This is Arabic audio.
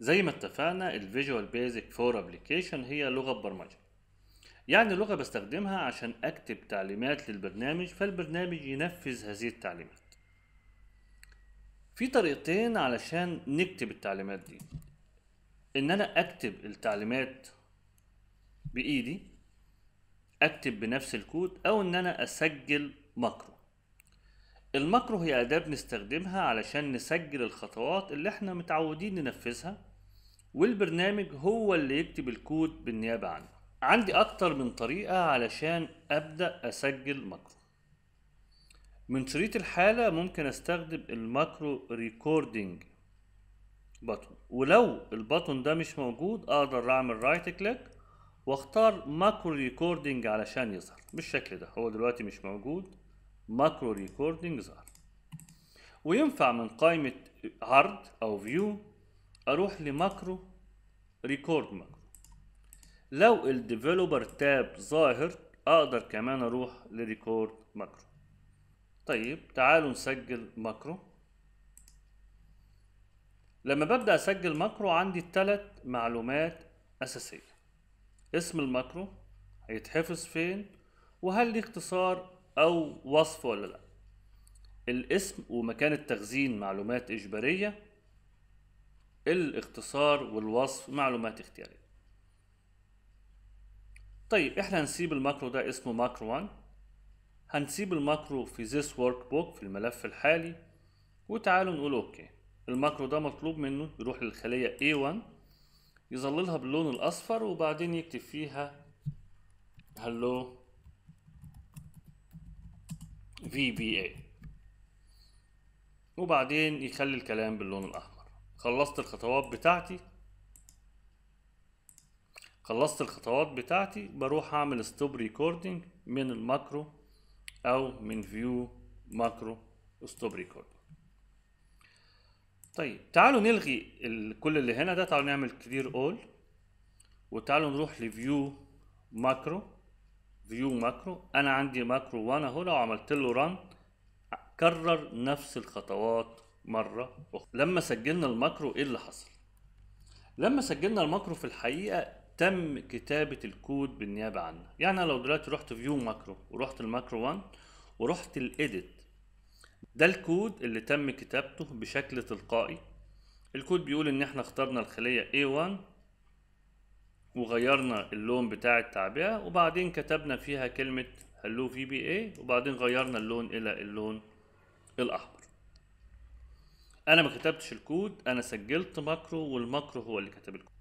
زي ما اتفقنا الفيجوال بيزك فور ابلكيشن هي لغه برمجه يعني لغه بستخدمها عشان اكتب تعليمات للبرنامج فالبرنامج ينفذ هذه التعليمات في طريقتين علشان نكتب التعليمات دي ان انا اكتب التعليمات بايدي اكتب بنفس الكود او ان انا اسجل ماكرو الماكرو هي اداه بنستخدمها علشان نسجل الخطوات اللي احنا متعودين ننفذها والبرنامج هو اللي يكتب الكود بالنيابة عنه عندي أكتر من طريقة علشان أبدأ أسجل ماكرو من شريط الحالة ممكن أستخدم الماكرو ريكوردينج بطن ولو البطن ده مش موجود أقدر أعمل رايت كليك واختار ماكرو ريكوردينج علشان يظهر بالشكل ده هو دلوقتي مش موجود ماكرو ريكوردينج ظهر وينفع من قائمة عرض أو فيو أروح لماكرو ريكورد ماكرو لو الديفلوبر تاب ظاهر اقدر كمان اروح لريكورد ماكرو طيب تعالوا نسجل ماكرو لما ببدأ أسجل ماكرو عندي التلات معلومات أساسية اسم الماكرو هيتحفظ فين وهل ليه اختصار أو وصف ولا لأ الاسم ومكان التخزين معلومات إجبارية الاختصار والوصف معلومات اختيارية طيب احنا هنسيب الماكرو ده اسمه ماكرو 1 هنسيب الماكرو في this workbook في الملف الحالي وتعالوا نقول اوكي الماكرو ده مطلوب منه يروح للخلية A1 يظللها باللون الأصفر وبعدين يكتب فيها hello VBA وبعدين يخلي الكلام باللون الأحمر خلصت الخطوات بتاعتي خلصت الخطوات بتاعتي بروح اعمل ستوب ريكوردنج من الماكرو او من فيو ماكرو ستوب ريكورد طيب تعالوا نلغي كل اللي هنا ده تعالوا نعمل كلير اول وتعالوا نروح لفيو ماكرو فيو ماكرو انا عندي ماكرو وانا اهو لو عملت له ران كرر نفس الخطوات مرة أخرى لما سجلنا الماكرو إيه اللي حصل؟ لما سجلنا الماكرو في الحقيقة تم كتابة الكود بالنيابة عنه يعني لو دلوقتي رحت فيو ماكرو ورحت الماكرو 1 ورحت الإيديت ده الكود اللي تم كتابته بشكل تلقائي الكود بيقول ان احنا اخترنا الخلية A1 وغيرنا اللون بتاع التعبئة وبعدين كتبنا فيها كلمة بي VBA وبعدين غيرنا اللون الى اللون الاحمر انا ما كتبتش الكود انا سجلت ماكرو والماكرو هو اللي كتب الكود